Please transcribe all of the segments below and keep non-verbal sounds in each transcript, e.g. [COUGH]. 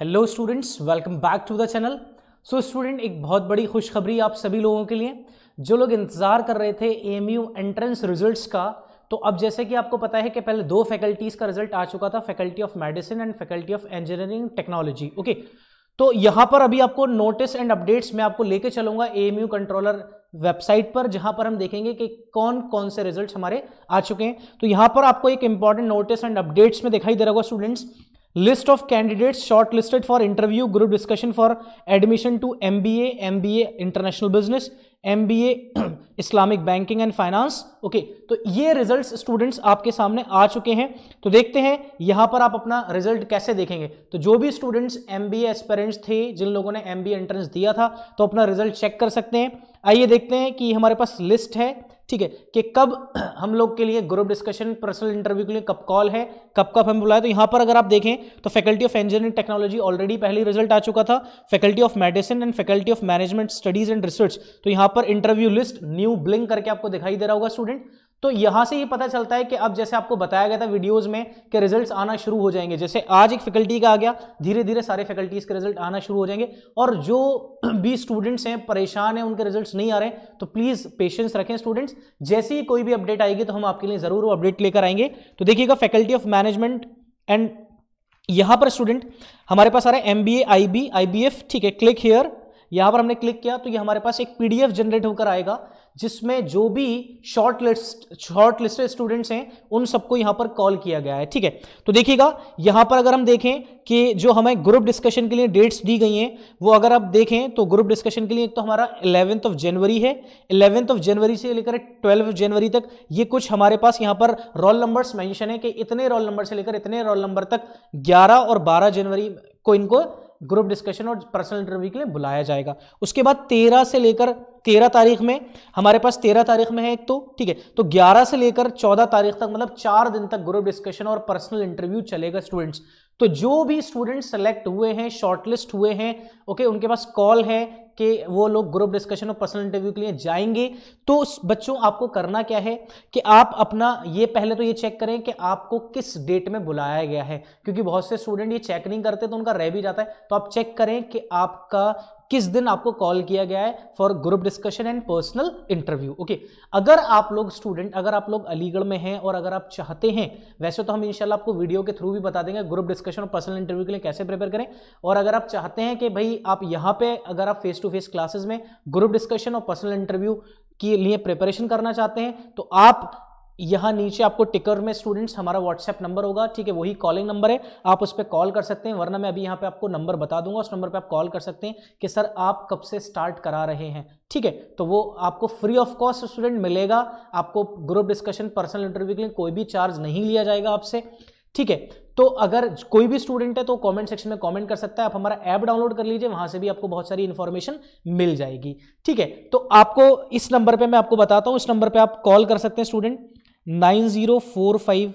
hello students welcome back to the channel so student एक बहुत बड़ी खुशखबरी आप सभी लोगों के लिए जो लोग इंतज़ार कर रहे थे एम एंट्रेंस रिजल्ट्स का तो अब जैसे कि आपको पता है कि पहले दो फैकल्टीज़ का रिजल्ट आ चुका था faculty of medicine and faculty of engineering technology okay तो यहाँ पर अभी आपको नोटिस एंड अपडेट्स मैं आपको लेके चलूंगा ए कंट्रोलर वेबसाइट पर जहां पर हम देखेंगे कि कौन कौन से रिजल्ट्स हमारे आ चुके हैं तो यहाँ पर आपको एक इंपॉर्टेंट नोटिस एंड अपडेट्स में दिखाई दे रहा होगा students list of candidates short listed for interview group discussion for admission to M B M B A international business M B A Islamic banking and finance okay तो ये result students आपके सामने आ चुके हैं तो देखते हैं यहां पर आप अपना रिजल्ट कैसे देखेंगे तो जो भी स्टूडेंट्स एम बी एस्पेरेंट्स थे जिन लोगों ने एम बी एंट्रेंस दिया था तो अपना रिजल्ट चेक कर सकते हैं आइए देखते हैं कि हमारे पास लिस्ट है ठीक है कि कब [CLEARS THROAT] हम लोग के लिए ग्रुप डिस्कशन पर्सनल इंटरव्यू के लिए कब कॉल है कब कब हमें बुलाया तो यहां पर अगर आप देखें तो faculty of engineering technology already पहले रिजल्ट आ चुका था faculty of medicine and faculty of management studies and research तो यहां पर इंटरव्यू लिस्ट न्यू ब्लिंक करके आपको दिखाई दे रहा होगा स्टूडेंट तो यहां से ये यह पता चलता है कि अब जैसे आपको बताया गया था वीडियोस में कि रिजल्ट्स आना शुरू हो जाएंगे जैसे आज एक फैकल्टी का आ गया धीरे धीरे सारे फैकल्टीज के रिजल्ट आना शुरू हो जाएंगे और जो [CLEARS THROAT] भी स्टूडेंट्स हैं परेशान हैं उनके रिजल्ट्स नहीं आ रहे तो प्लीज पेशेंस रखें स्टूडेंट्स जैसे ही कोई भी अपडेट आएगी तो हम आपके लिए जरूर वो अपडेट लेकर आएंगे तो देखिएगा फैकल्टी ऑफ मैनेजमेंट एंड यहां पर स्टूडेंट हमारे पास आ रहे हैं M B I B I B F ठीक है क्लिक हेयर यहां पर हमने क्लिक किया तो ये हमारे पास एक पीडीएफ जनरेट होकर आएगा जिसमें जो भी short list short listed students हैं उन सबको यहां पर कॉल किया गया है ठीक है तो देखिएगा यहां पर अगर हम देखें कि जो हमें ग्रुप डिस्कशन के लिए डेट्स दी गई हैं वो अगर आप देखें तो ग्रुप डिस्कशन के लिए एक तो हमारा इलेवेंथ ऑफ जनवरी है इलेवेंथ ऑफ जनवरी से लेकर ट्वेल्व जनवरी तक ये कुछ हमारे पास यहाँ पर रोल नंबर्स मैंशन है कि इतने रोल नंबर से लेकर इतने रोल नंबर तक ग्यारह और बारह जनवरी को इनको ग्रुप डिस्कशन और पर्सनल इंटरव्यू के लिए बुलाया जाएगा उसके बाद तेरह से लेकर तेरह तारीख में हमारे पास तेरह तारीख में है एक तो ठीक है तो ग्यारह से लेकर चौदह तारीख तक मतलब चार दिन तक ग्रुप डिस्कशन और पर्सनल इंटरव्यू चलेगा स्टूडेंट्स तो जो भी स्टूडेंट सेलेक्ट हुए हैं शॉर्टलिस्ट हुए हैं ओके उनके पास कॉल है कि वो लोग ग्रुप डिस्कशन और पर्सनल इंटरव्यू के लिए जाएंगे तो बच्चों आपको करना क्या है कि आप अपना ये पहले तो ये चेक करें कि आपको किस डेट में बुलाया गया है क्योंकि बहुत से स्टूडेंट ये चेक नहीं करते तो उनका रह भी जाता है तो आप चेक करें कि आपका किस दिन आपको कॉल किया गया है for group discussion and personal interview okay अगर आप लोग स्टूडेंट अगर आप लोग अलीगढ़ में हैं और अगर आप चाहते हैं वैसे तो हम इंशाल्लाह आपको वीडियो के थ्रू भी बता देंगे ग्रुप डिस्कशन और पर्सनल इंटरव्यू के लिए कैसे प्रिपेयर करें और अगर आप चाहते हैं कि भाई आप यहाँ पे अगर आप फेस टू फेस क्लासेस में ग्रुप डिस्कशन और पर्सनल इंटरव्यू के लिए प्रिपरेशन करना चाहते हैं तो आप यहाँ नीचे आपको टिकर में स्टूडेंट्स हमारा व्हाट्सएप नंबर होगा ठीक है वही कॉलिंग नंबर है आप उस पर कॉल कर सकते हैं वरना मैं अभी यहाँ पे आपको नंबर बता दूंगा उस नंबर पे आप कॉल कर सकते हैं कि सर आप कब से स्टार्ट करा रहे हैं ठीक है तो वो आपको फ्री ऑफ कॉस्ट स्टूडेंट मिलेगा आपको ग्रुप डिस्कशन पर्सनल इंटरव्यू के लिए कोई भी चार्ज नहीं लिया जाएगा आपसे ठीक है तो अगर कोई भी स्टूडेंट है तो कमेंट सेक्शन में कमेंट कर सकता है आप हमारा ऐप डाउनलोड कर लीजिए वहां से भी आपको बहुत सारी इन्फॉर्मेशन मिल जाएगी ठीक है तो आपको इस नंबर पे मैं आपको बताता हूँ इस नंबर पे आप कॉल कर सकते हैं student nine zero four five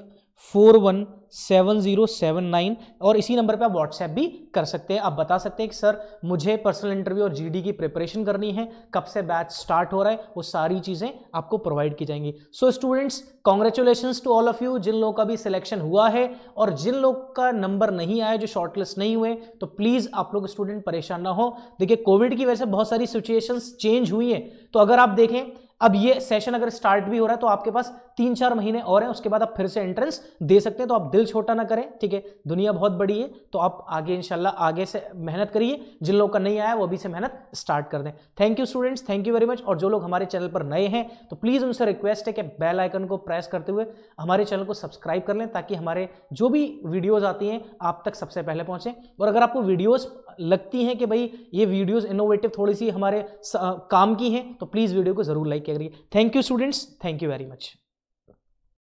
four one seven zero seven nine और इसी नंबर पे आप व्हाट्सएप भी कर सकते हैं आप बता सकते हैं कि सर मुझे पर्सनल इंटरव्यू और जीडी की प्रिपरेशन करनी है कब से बैच स्टार्ट हो रहा है वो सारी चीज़ें आपको प्रोवाइड की जाएंगी so students congratulation to all of you जिन लोगों का भी सिलेक्शन हुआ है और जिन लोग का नंबर नहीं आया जो शॉर्टलिस्ट नहीं हुए तो प्लीज़ आप लोग स्टूडेंट परेशान ना हो देखिए कोविड की वजह से बहुत सारी सिचुएशंस चेंज हुई हैं तो अगर आप देखें अब ये सेशन अगर स्टार्ट भी हो रहा है तो आपके पास तीन चार महीने और हैं उसके बाद आप फिर से एंट्रेंस दे सकते हैं तो आप दिल छोटा ना करें ठीक है दुनिया बहुत बड़ी है तो आप आगे इंशाल्लाह आगे से मेहनत करिए जिन लोगों का नहीं आया वो अभी से मेहनत स्टार्ट कर दें thank you students thank you very much और जो लोग हमारे चैनल पर नए हैं तो प्लीज़ उनसे रिक्वेस्ट है कि बेल आइकन को प्रेस करते हुए हमारे चैनल को सब्सक्राइब कर लें ताकि हमारे जो भी वीडियोज़ आती हैं आप तक सबसे पहले पहुँचें और अगर आपको वीडियोज़ लगती हैं कि भाई ये वीडियोज़ इनोवेटिव थोड़ी सी हमारे काम की हैं तो प्लीज़ वीडियो को ज़रूर लाइक करिए thank you students thank you very much